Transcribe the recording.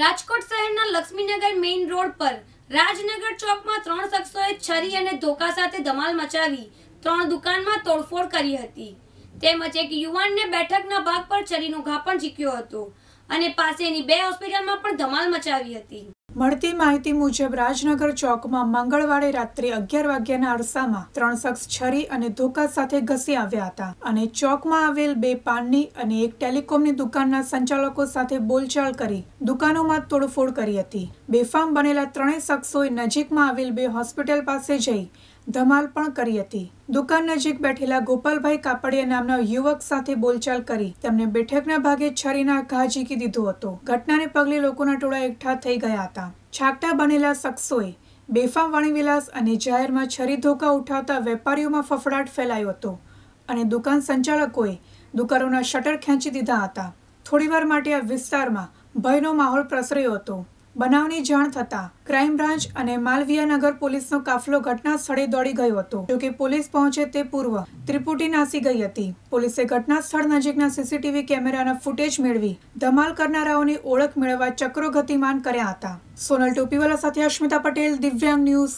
રાજકોટ શહેરના Laxmi Nagar main road પર રાજનગર ચોકમાં ત્રણ શખ્સોએ છરી અને ધોકા સાથે ધમાલ મચાવી ત્રણ દુકાનમાં તોડફોડ કરી હતી તેમજ એક યુવાનને બેઠકના ભાગ પર છરીનો ઘા પણ ઝીક્યો હતો અને પાસેની બે હોસ્પિટલમાં પણ ધમાલ મચાવી હતી મળતી માહિતી મુજબ રાજનગર ચોકમાં મંગળવારે રાત્રે અગિયાર વાગ્યાના અરસામાં ત્રણ શખ્સ છરી અને ધોકા સાથે ઘસી આવ્યા હતા અને ચોકમાં આવેલ બે પાનની અને એક ટેલિકોમની દુકાનના સંચાલકો સાથે બોલચાલ કરી દુકાનોમાં તોડફોડ કરી હતી બેફામ બનેલા ત્રણેય શખ્સોએ નજીકમાં આવેલ બે હોસ્પિટલ પાસે જઈ ધમાલ પણ કરી હતી દુકાન નજીક બેઠેલા ગોપાલભાઈ કાપડિયા નામના યુવક સાથે બોલચાલ કરી તેમને બેઠકના ભાગે છરીના ઘા ઝીકી દીધો હતો ઘટનાને પગલે લોકોના ટોળા એકઠા થઈ ગયા હતા છાકટા બનેલા શખ્સોએ બેફામ વાણીવિલાસ અને જાહેરમાં છરી ધોકા ઉઠાવતા વેપારીઓમાં ફફડાટ ફેલાયો હતો અને દુકાન સંચાલકોએ દુકાનોના શટર ખેંચી દીધા હતા થોડીવાર માટે આ વિસ્તારમાં ભયનો માહોલ પ્રસર્યો હતો બનાવની જાણ થતા ક્રાઇમ બ્રાન્ચ અને માલવીયાનગર પોલીસનો કાફલો ઘટના સ્થળે દોડી ગયો હતો જોકે પોલીસ પહોંચે તે પૂર્વ ત્રિપુટી નાસી ગઈ હતી પોલીસે ઘટના સ્થળ નજીકના સીસીટીવી કેમેરાના ફૂટેજ મેળવી ધમાલ કરનારાઓની ઓળખ મેળવવા ચક્રો ગતિમાન કર્યા હતા સોનલ ટોપીવાલા સાથે અશ્મિતા પટેલ દિવ્યાંગ ન્યૂઝ